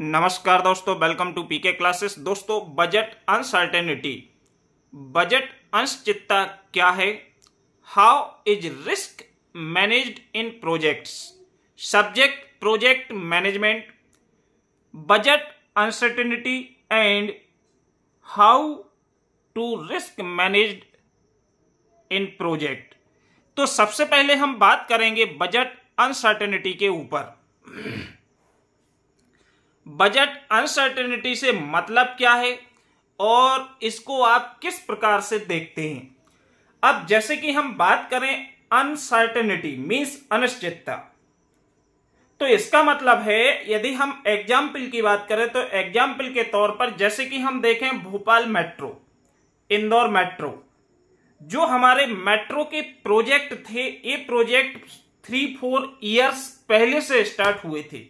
नमस्कार दोस्तों welcome to PK classes दोस्तों बजट अनसर्टेनिटी बजट अनिश्चितता क्या है how is risk managed in projects subject project management budget uncertainty and how to risk managed in project तो सबसे पहले हम बात करेंगे बजट अनसर्टेनिटी के ऊपर बजट अनसर्टेनिटी से मतलब क्या है और इसको आप किस प्रकार से देखते हैं अब जैसे कि हम बात करें अनसर्टेनिटी मीन्स अनिश्चितता तो इसका मतलब है यदि हम एग्जाम्पल की बात करें तो एग्जाम्पल के तौर पर जैसे कि हम देखें भोपाल मेट्रो इंदौर मेट्रो जो हमारे मेट्रो के प्रोजेक्ट थे ये प्रोजेक्ट थ्री फोर इयर्स पहले से स्टार्ट हुए थे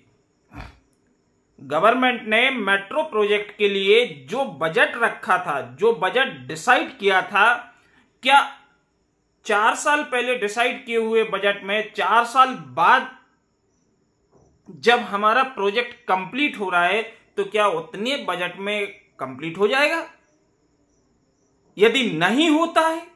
गवर्नमेंट ने मेट्रो प्रोजेक्ट के लिए जो बजट रखा था जो बजट डिसाइड किया था क्या चार साल पहले डिसाइड किए हुए बजट में चार साल बाद जब हमारा प्रोजेक्ट कंप्लीट हो रहा है तो क्या उतने बजट में कंप्लीट हो जाएगा यदि नहीं होता है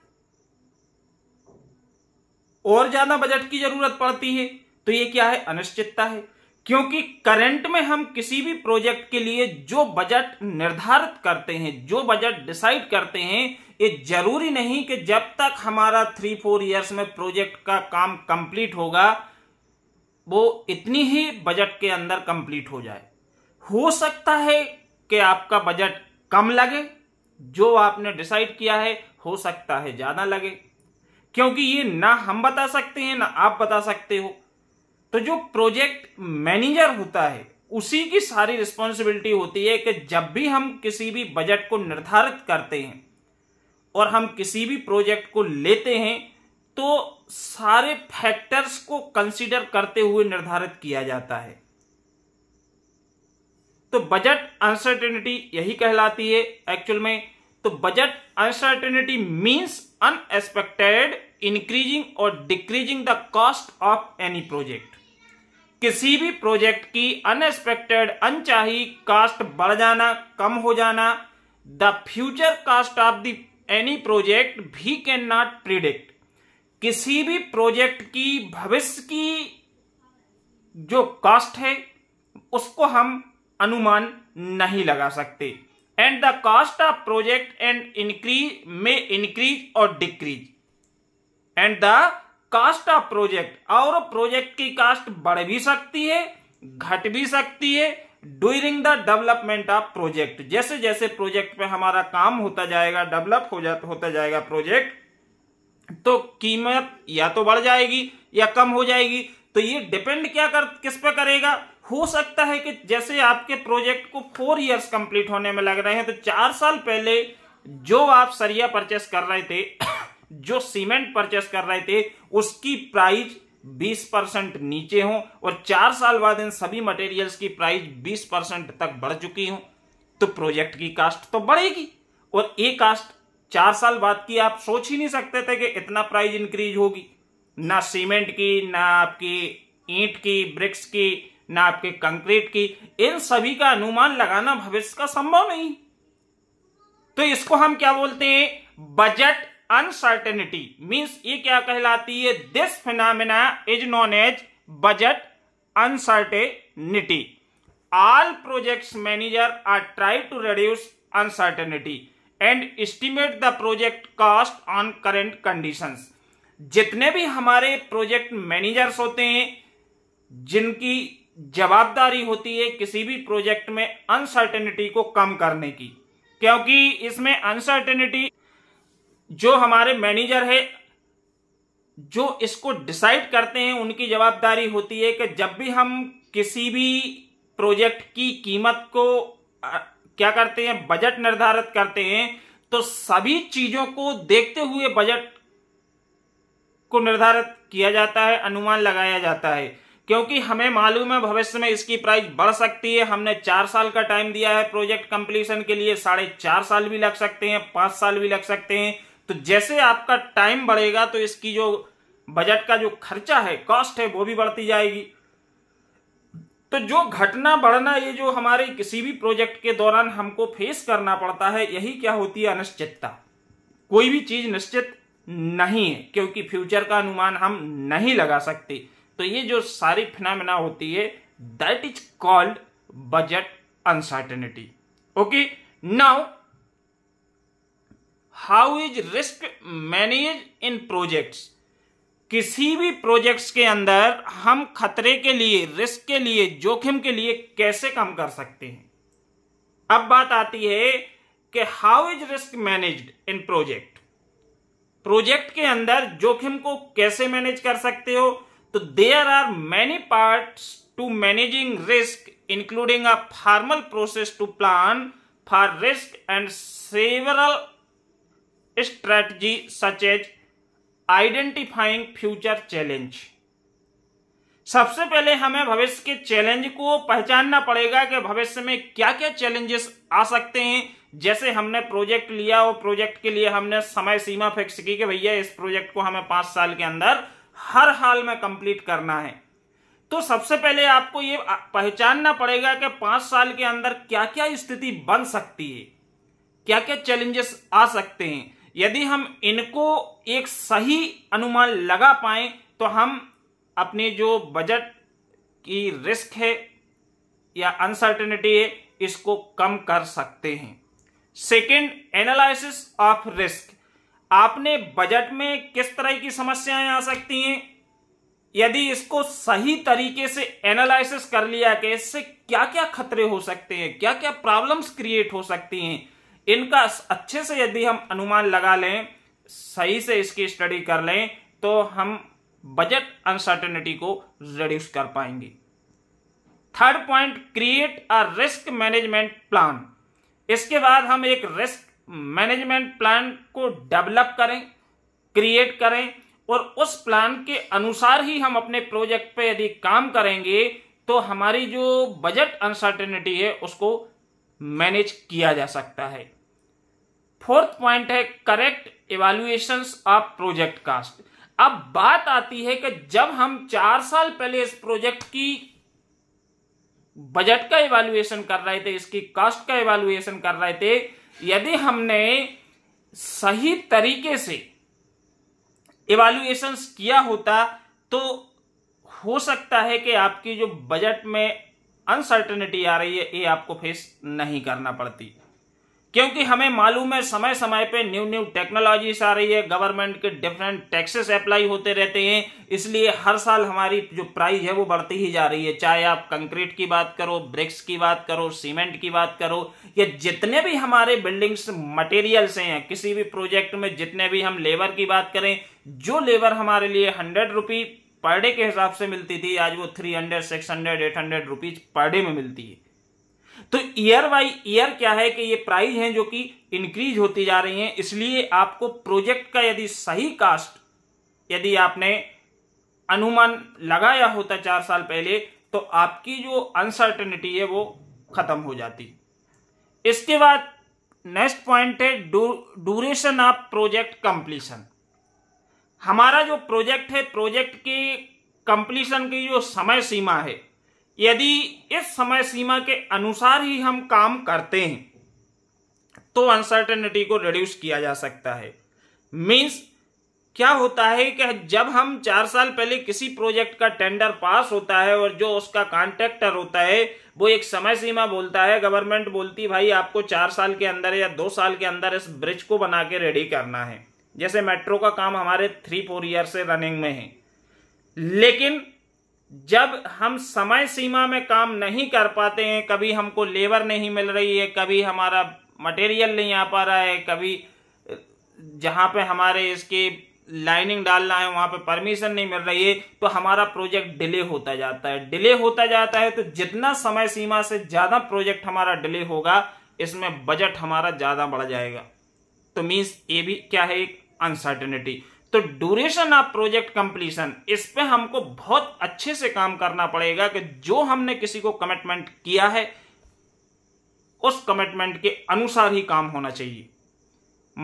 और ज्यादा बजट की जरूरत पड़ती है तो ये क्या है अनिश्चितता है क्योंकि करंट में हम किसी भी प्रोजेक्ट के लिए जो बजट निर्धारित करते हैं जो बजट डिसाइड करते हैं ये जरूरी नहीं कि जब तक हमारा थ्री फोर इयर्स में प्रोजेक्ट का काम कंप्लीट होगा वो इतनी ही बजट के अंदर कंप्लीट हो जाए हो सकता है कि आपका बजट कम लगे जो आपने डिसाइड किया है हो सकता है ज़्यादा लगे क्योंकि ये ना हम बता सकते हैं ना आप बता सकते हो तो जो प्रोजेक्ट मैनेजर होता है उसी की सारी रिस्पॉन्सिबिलिटी होती है कि जब भी हम किसी भी बजट को निर्धारित करते हैं और हम किसी भी प्रोजेक्ट को लेते हैं तो सारे फैक्टर्स को कंसीडर करते हुए निर्धारित किया जाता है तो बजट अनसर्टेनिटी यही कहलाती है एक्चुअल में तो budget uncertainty means unexpected increasing और decreasing the cost of any project किसी भी प्रोजेक्ट की अनएक्सपेक्टेड अनचाही कास्ट बढ़ जाना कम हो जाना the future cost of the any project भी कैन नॉट प्रिडिक्ट किसी भी प्रोजेक्ट की भविष्य की जो कास्ट है उसको हम अनुमान नहीं लगा सकते and the cost of project and increase में इंक्रीज और decrease and the cost of project और प्रोजेक्ट की कास्ट बढ़ भी सकती है घट भी सकती है during the development of project जैसे जैसे प्रोजेक्ट पे हमारा काम होता जाएगा डेवलप हो जा होता जाएगा प्रोजेक्ट तो कीमत या तो बढ़ जाएगी या कम हो जाएगी तो ये डिपेंड क्या कर किस पे करेगा हो सकता है कि जैसे आपके प्रोजेक्ट को फोर इयर्स कंप्लीट होने में लग रहे हैं तो चार साल पहले जो आप सरिया परचेस कर रहे थे जो सीमेंट परचेस कर रहे थे उसकी प्राइस 20 परसेंट नीचे हो और चार साल बाद इन सभी मटेरियल्स की प्राइस 20 परसेंट तक बढ़ चुकी हो तो प्रोजेक्ट की कास्ट तो बढ़ेगी और ये कास्ट चार साल बाद की आप सोच ही नहीं सकते थे कि इतना प्राइस इंक्रीज होगी ना सीमेंट की ना आपकी ईंट की ब्रिक्स की ना आपके कंक्रीट की इन सभी का अनुमान लगाना भविष्य का संभव नहीं तो इसको हम क्या बोलते हैं बजट अनसर्टेनिटी मीन्स ये क्या कहलाती है this phenomena is known as budget uncertainty all project manager are try to reduce uncertainty and estimate the project cost on current condition जितने भी हमारे प्रोजेक्ट मैनेजर्स होते हैं जिनकी जवाबदारी होती है किसी भी प्रोजेक्ट में अनसर्टेनिटी को कम करने की क्योंकि इसमें अनसर्टेनिटी जो हमारे मैनेजर है जो इसको डिसाइड करते हैं उनकी जवाबदारी होती है कि जब भी हम किसी भी प्रोजेक्ट की कीमत को क्या करते हैं बजट निर्धारित करते हैं तो सभी चीजों को देखते हुए बजट को निर्धारित किया जाता है अनुमान लगाया जाता है क्योंकि हमें मालूम है भविष्य में इसकी प्राइस बढ़ सकती है हमने चार साल का टाइम दिया है प्रोजेक्ट कंप्लीशन के लिए साढ़े चार साल भी लग सकते हैं पांच साल भी लग सकते हैं तो जैसे आपका टाइम बढ़ेगा तो इसकी जो बजट का जो खर्चा है कॉस्ट है वो भी बढ़ती जाएगी तो जो घटना बढ़ना ये जो हमारे किसी भी प्रोजेक्ट के दौरान हमको फेस करना पड़ता है यही क्या होती है अनिश्चितता कोई भी चीज निश्चित नहीं है क्योंकि फ्यूचर का अनुमान हम नहीं लगा सकते तो ये जो सारी फिनामिना होती है that is called budget uncertainty okay now how is risk manage in projects किसी भी प्रोजेक्ट्स के अंदर हम खतरे के लिए रिस्क के लिए जोखिम के लिए कैसे कम कर सकते हैं अब बात आती है कि how is risk managed in project project के अंदर जोखिम को कैसे मैनेज कर सकते हो तो there are many part to managing risk including a formal process to plan for risk and several strategy such as identifying future challenge सबसे पहले हमें भविष्य के चैलेंज को पहचानना पड़ेगा कि भविष्य में क्या क्या चैलेंजेस आ सकते हैं जैसे हमने प्रोजेक्ट लिया और प्रोजेक्ट के लिए हमने समय सीमा फिक्स की कि भैया इस प्रोजेक्ट को हमें पांच साल के अंदर हर हाल में कंप्लीट करना है तो सबसे पहले आपको यह पहचानना पड़ेगा कि पांच साल के अंदर क्या क्या स्थिति बन सकती है क्या क्या चैलेंजेस आ सकते हैं यदि हम इनको एक सही अनुमान लगा पाए तो हम अपने जो बजट की रिस्क है या अनसर्टेनिटी है इसको कम कर सकते हैं सेकेंड एनालिसिस ऑफ रिस्क आपने बजट में किस तरह की समस्याएं आ सकती हैं यदि इसको सही तरीके से एनालिसिस कर लिया कि इससे क्या क्या खतरे हो सकते हैं क्या क्या प्रॉब्लम्स क्रिएट हो सकती हैं इनका अच्छे से यदि हम अनुमान लगा लें सही से इसकी स्टडी कर लें तो हम बजट अनसर्टेनिटी को रिड्यूस कर पाएंगे third point create a risk management plan इसके बाद हम एक रिस्क मैनेजमेंट प्लान को डेवलप करें क्रिएट करें और उस प्लान के अनुसार ही हम अपने प्रोजेक्ट पे यदि काम करेंगे तो हमारी जो बजट अनसर्टेनिटी है उसको मैनेज किया जा सकता है फोर्थ पॉइंट है correct evaluation of project cost अब बात आती है कि जब हम चार साल पहले इस प्रोजेक्ट की बजट का इवेल्युएशन कर रहे थे इसकी कास्ट का इवेल्युएशन कर रहे थे यदि हमने सही तरीके से इवेल्युएशन किया होता तो हो सकता है कि आपकी जो बजट में अनसर्टनिटी आ रही है ये आपको फेस नहीं करना पड़ती क्योंकि हमें मालूम है समय समय पे न्यू न्यू टेक्नोलॉजीज आ रही है गवर्नमेंट के डिफरेंट टैक्सेस अप्लाई होते रहते हैं इसलिए हर साल हमारी जो प्राइस है वो बढ़ती ही जा रही है चाहे आप कंक्रीट की बात करो ब्रिक्स की बात करो सीमेंट की बात करो या जितने भी हमारे बिल्डिंग्स मटेरियल्स हैं किसी भी प्रोजेक्ट में जितने भी हम लेबर की बात करें जो लेबर हमारे लिए हंड्रेड रुपी पर डे के हिसाब से मिलती थी आज वो three hundred six hundred eight hundred rupees per day में मिलती है तो ईयर बाई ईयर क्या है कि ये प्राइस हैं जो कि इंक्रीज होती जा रही हैं इसलिए आपको प्रोजेक्ट का यदि सही कास्ट यदि आपने अनुमान लगाया होता चार साल पहले तो आपकी जो अनसर्टनिटी है वो खत्म हो जाती इसके बाद नेक्स्ट पॉइंट है ड्यूरेशन ऑफ प्रोजेक्ट कंप्लीशन हमारा जो प्रोजेक्ट है प्रोजेक्ट के कंप्लीशन की जो समय सीमा है यदि इस समय सीमा के अनुसार ही हम काम करते हैं तो अनसर्टेनिटी को रिड्यूस किया जा सकता है मींस क्या होता है कि जब हम चार साल पहले किसी प्रोजेक्ट का टेंडर पास होता है और जो उसका कॉन्ट्रेक्टर होता है वो एक समय सीमा बोलता है गवर्नमेंट बोलती भाई आपको चार साल के अंदर या दो साल के अंदर इस ब्रिज को बना के रेडी करना है जैसे मेट्रो का काम हमारे थ्री फोर ईयर से रनिंग में है लेकिन जब हम समय सीमा में काम नहीं कर पाते हैं कभी हमको लेबर नहीं मिल रही है कभी हमारा मटेरियल नहीं आ पा रहा है कभी जहाँ पे हमारे इसके लाइनिंग डालना है वहाँ पे परमिशन नहीं मिल रही है तो हमारा प्रोजेक्ट डिले होता जाता है डिले होता जाता है तो जितना समय सीमा से ज़्यादा प्रोजेक्ट हमारा डिले होगा इसमें बजट हमारा ज़्यादा बढ़ जाएगा तो मीन्स ये भी क्या है एक अनसर्टेनिटी तो ड्यूरेशन ऑफ प्रोजेक्ट कंप्लीशन इस पे हमको बहुत अच्छे से काम करना पड़ेगा कि जो हमने किसी को कमिटमेंट किया है उस कमिटमेंट के अनुसार ही काम होना चाहिए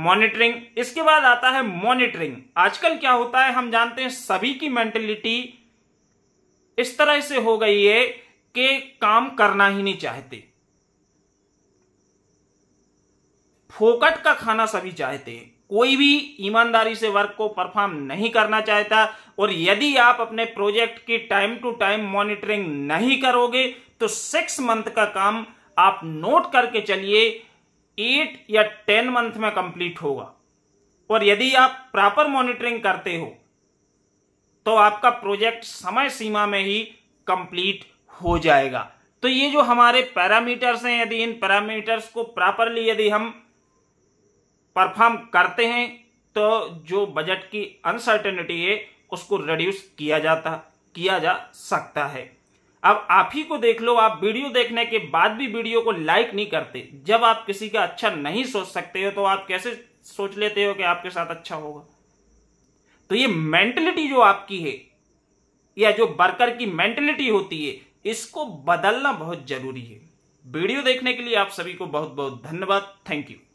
मॉनिटरिंग इसके बाद आता है मॉनिटरिंग आजकल क्या होता है हम जानते हैं सभी की मेंटेलिटी इस तरह से हो गई है कि काम करना ही नहीं चाहते फोकट का खाना सभी चाहते हैं कोई भी ईमानदारी से वर्क को परफॉर्म नहीं करना चाहता और यदि आप अपने प्रोजेक्ट की टाइम टू टाइम मॉनिटरिंग नहीं करोगे तो सिक्स मंथ का काम आप नोट करके चलिए एट या टेन मंथ में कंप्लीट होगा और यदि आप प्रॉपर मॉनिटरिंग करते हो तो आपका प्रोजेक्ट समय सीमा में ही कंप्लीट हो जाएगा तो ये जो हमारे पैरामीटर्स हैं यदि इन पैरामीटर्स को प्रॉपरली यदि हम परफॉर्म करते हैं तो जो बजट की अनसर्टेनिटी है उसको रिड्यूस किया जाता किया जा सकता है अब आप ही को देख लो आप वीडियो देखने के बाद भी वीडियो को लाइक नहीं करते जब आप किसी का अच्छा नहीं सोच सकते हो तो आप कैसे सोच लेते हो कि आपके साथ अच्छा होगा तो ये मेंटलिटी जो आपकी है या जो वर्कर की मेंटलिटी होती है इसको बदलना बहुत जरूरी है वीडियो देखने के लिए आप सभी को बहुत बहुत धन्यवाद थैंक यू